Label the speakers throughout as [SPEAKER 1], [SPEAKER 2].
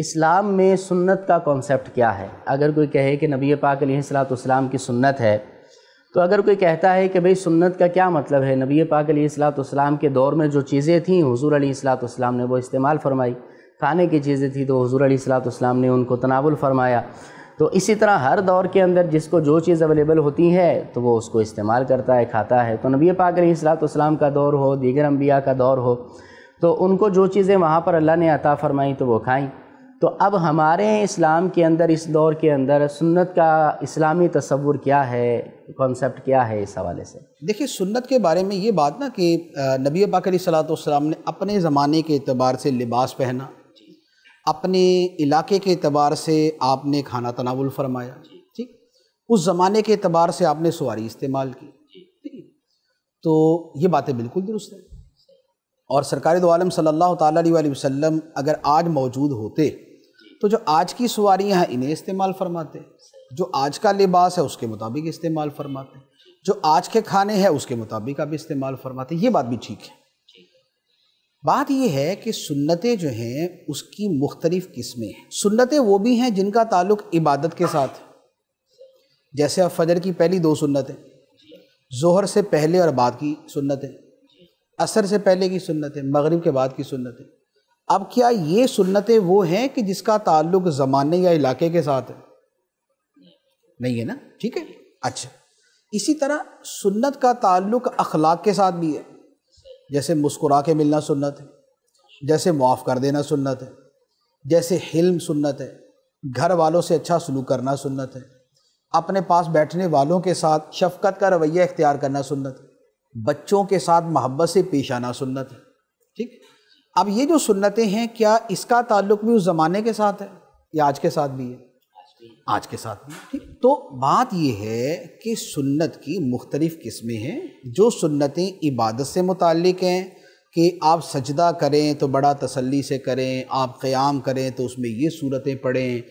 [SPEAKER 1] इस्लाम में सुन्नत का कॉन्सेप्ट क्या है अगर कोई कहे कि नबी पाक सलाम की सुन्नत है तो अगर कोई कहता है कि भाई सुन्नत का क्या मतलब है नबी पाक सलाम के दौर में जो चीज़ें थीं हजूर सलाम ने वो इस्तेमाल फरमाई खाने की चीज़ें थी तो हजूर सलाम ने उनको तनावुल फरमाया तो इसी तरह हर दौर के अंदर जिसको जो चीज़ अवेलेबल होती है तो वो उसको इस्तेमाल करता है खाता है तो नबी पाक सलाम का दौर हो दीगर अम्बिया का दौर हो तो उनको जो चीज़ें वहाँ पर अल्लाह ने अता फ़रमाई तो वो खाएँ तो अब हमारे इस्लाम के अंदर इस दौर के अंदर सुन्नत का इस्लामी तस्वुर क्या है कॉन्सेप्ट क्या है इस हवाले से देखिए सुन्नत के बारे में ये बात ना कि नबी पाक सलाम ने अपने ज़माने के अतबार से लिबास पहना अपने इलाके के अतबार से आपने खाना तनावल फरमाया ठीक उस ज़माने के अतबार से आपने सवारी इस्तेमाल की ठीक तो ये बातें बिल्कुल दुरुस्त हैं और सरकारी दो आलम सल्लल्लाहु अलैहि अगर आज मौजूद होते तो जो आज की सवारियाँ हैं इन्हें इस्तेमाल फरमाते जो आज का लिबास है उसके मुताबिक इस्तेमाल फरमाते जो आज के खाने हैं उसके मुताबिक आप इस्तेमाल फरमाते ये बात भी ठीक है बात यह है कि सुन्नतें जो हैं उसकी मुख्तलिफ़ किस्में हैं सुन्नतें वो भी हैं जिनका ताल्लुक इबादत के साथ जैसे अब फजर की पहली दो सुन्नतें जोहर से पहले और बाद की सुन्नतें असर से पहले की सुन्नतें मगरिब के बाद की सुन्नतें अब क्या ये सुन्नतें वो हैं कि जिसका ताल्लुक ज़माने या इलाके के साथ है नहीं है ना ठीक है अच्छा इसी तरह सुन्नत का ताल्लुक अखलाक के साथ भी है जैसे मुस्कुरा के मिलना सुन्नत है जैसे मुआफ़ कर देना सुन्नत है जैसे हिल्म सुन्नत है घर वालों से अच्छा सलूक करना सुन्नत है अपने पास बैठने वालों के साथ शफकत का रवैया इख्तियार करना सुन्नत है बच्चों के साथ मोहब्बत से पेश आना सुन्नत है ठीक अब ये जो सुन्नतें हैं क्या इसका ताल्लुक भी उस ज़माने के साथ है या आज के साथ भी है आज के साथ भी ठीक तो बात यह है कि सुन्नत की मुख्तलिफ़ किस्में हैं जो सुन्नतें इबादत से मुतक़ हैं कि आप सजदा करें तो बड़ा तसल्ली से करें आप क़याम करें तो उसमें ये सूरतें पढ़ें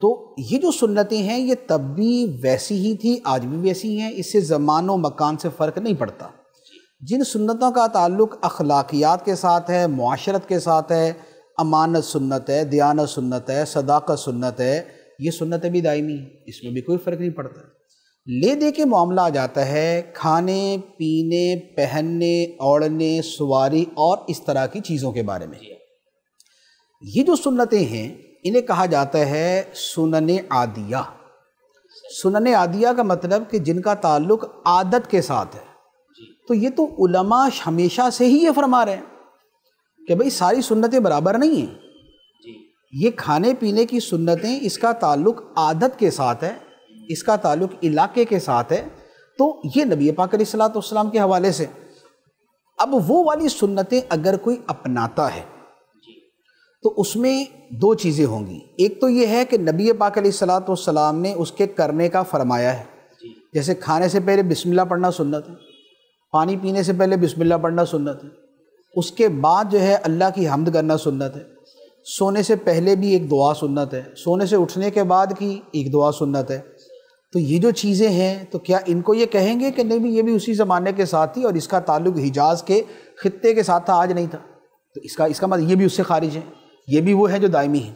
[SPEAKER 1] तो ये जो सुन्नतें हैं ये तब भी वैसी ही थी आज भी वैसी हैं इससे ज़मान व मकान से फ़र्क नहीं पड़ता जिन सुन्नतों का ताल्लुक अखलाकियात के साथ है माशरत के साथ है अमानत सुन्नत है दयानत सुन्नत है सदाकत सुन्नत है ये सुन्नतें भी दायमी हैं इसमें भी कोई फ़र्क नहीं पड़ता ले दे के मामला आ जाता है खाने पीने पहनने ओढ़ने सवारी और इस तरह की चीज़ों के बारे में ये जो सुन्नतें हैं इन्हें कहा जाता है सुनने आदिया सुनन आदिया का मतलब कि जिनका ताल्लुक आदत के साथ है तो ये तो उलमा हमेशा से ही ये फरमा रहे हैं कि भाई सारी सुन्नतें बराबर नहीं हैं ये खाने पीने की सुन्नतें इसका ताल्लुक आदत के साथ है इसका ताल्लुक इलाके के साथ है तो ये नबी पाक के हवाले से अब वो वाली सुन्नतें अगर कोई अपनाता है तो उसमें दो चीज़ें होंगी एक तो ये है कि नबी पाक ने उसके करने का फरमाया है जैसे खाने से पहले बिस्मिल्लाह पढ़ना सुन्नत है पानी पीने से पहले बिस्मिल्ला पढ़ना सुन्नत है उसके बाद जो है अल्लाह की हमद करना सुन्नत है सोने से पहले भी एक दुआ सुन्नत है सोने से उठने के बाद की एक दुआ सुन्नत है तो ये जो चीज़ें हैं तो क्या इनको ये कहेंगे कि नहीं भी ये भी उसी ज़माने के साथ ही और इसका ताल्लुक हिजाज के ख़त्े के साथ था आज नहीं था तो इसका इसका मतलब ये भी उससे खारिज है ये भी वो है जो दायमी है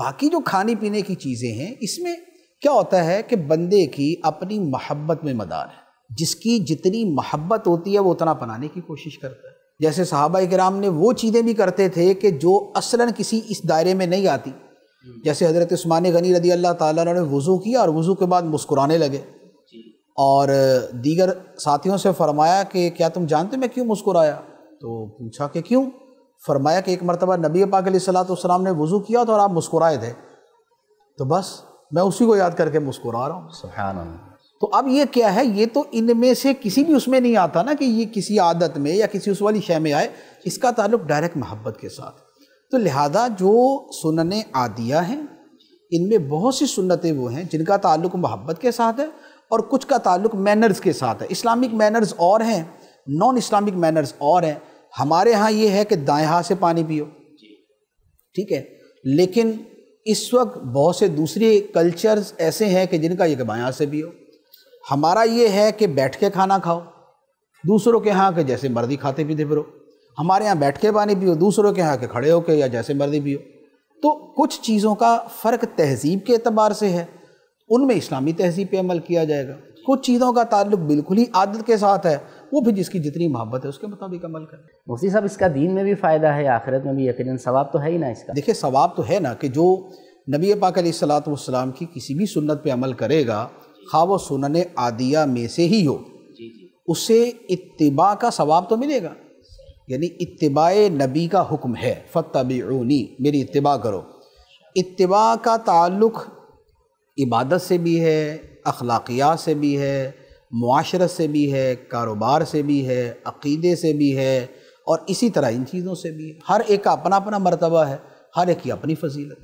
[SPEAKER 1] बाकी जो खाने पीने की चीज़ें हैं इसमें क्या होता है कि बंदे की अपनी महब्बत में मदार है जिसकी जितनी मोहब्बत होती है वो उतना बनाने की कोशिश करता है जैसे साहबा कराम ने वो चीज़ें भी करते थे कि जो असला किसी इस दायरे में नहीं आती जैसे हज़रत स्मान गनी रदी अल्लाह ताला ने वज़ू किया और वज़ू के बाद मुस्कुराने लगे और दीगर साथियों से फरमाया कि क्या तुम जानते मैं क्यों मुस्कुराया तो पूछा कि क्यों फरमाया कि एक मरतबा नबी पाक सलाम ने वज़ू किया तो और आप मुस्कुराए थे तो बस मैं उसी को याद करके मुस्कुरा रहा हूँ सुहान तो अब ये क्या है ये तो इनमें से किसी भी उसमें नहीं आता ना कि ये किसी आदत में या किसी उस वाली शय में आए इसका ताल्लुक डायरेक्ट मोहब्बत के साथ तो लिहाजा जो सुनने आदिया हैं इनमें बहुत सी सुन्नतें वो हैं जिनका ताल्लुक मोहब्बत के साथ है और कुछ का ताल्लुक मैनर्स के साथ है इस्लामिक मैनर्स और हैं नॉन इस्लामिक मैनर्स और हैं हमारे यहाँ ये है कि दाएँ हाथ से पानी पियो ठीक है लेकिन इस वक्त बहुत से दूसरे कल्चर्स ऐसे हैं कि जिनका ये कि बाएँ हाथ से पियो हमारा ये है कि बैठ के खाना खाओ दूसरों के यहाँ के जैसे मर्जी खाते पीते फिरो हमारे यहाँ बैठ के पानी पियो दूसरों के यहाँ के खड़े होके या जैसे मर्जी पियो तो कुछ चीज़ों का फ़र्क तहजीब के अतबार से है उनमें इस्लामी तहजीब पर अमल किया जाएगा कुछ चीज़ों का ताल्लुक बिल्कुल ही आदत के साथ है वो भी जिसकी जितनी मोहब्बत है उसके मुताबिक अमल करें मुफ्ती साहब इसका दीन में भी फ़ायदा है आखिरत में भी यकीन सवाब तो है ही ना इसका देखिए सवाब तो है ना कि जो नबी पाक वाम की किसी भी सुन्नत पर अमल करेगा खा हाँ, वो सुनन आदिया में से ही हो उसे इतबा का सवाब तो मिलेगा यानी इतबा नबी का हुक्म है फ़तबी मेरी इतबा करो इतबा का ताल्लुक़ इबादत से भी है अखलाकियात से भी है माशरत से भी है कारोबार से भी है अक़ीदे से भी है और इसी तरह इन चीज़ों से भी है हर एक का अपना अपना मरतबा है हर एक की अपनी फजीलत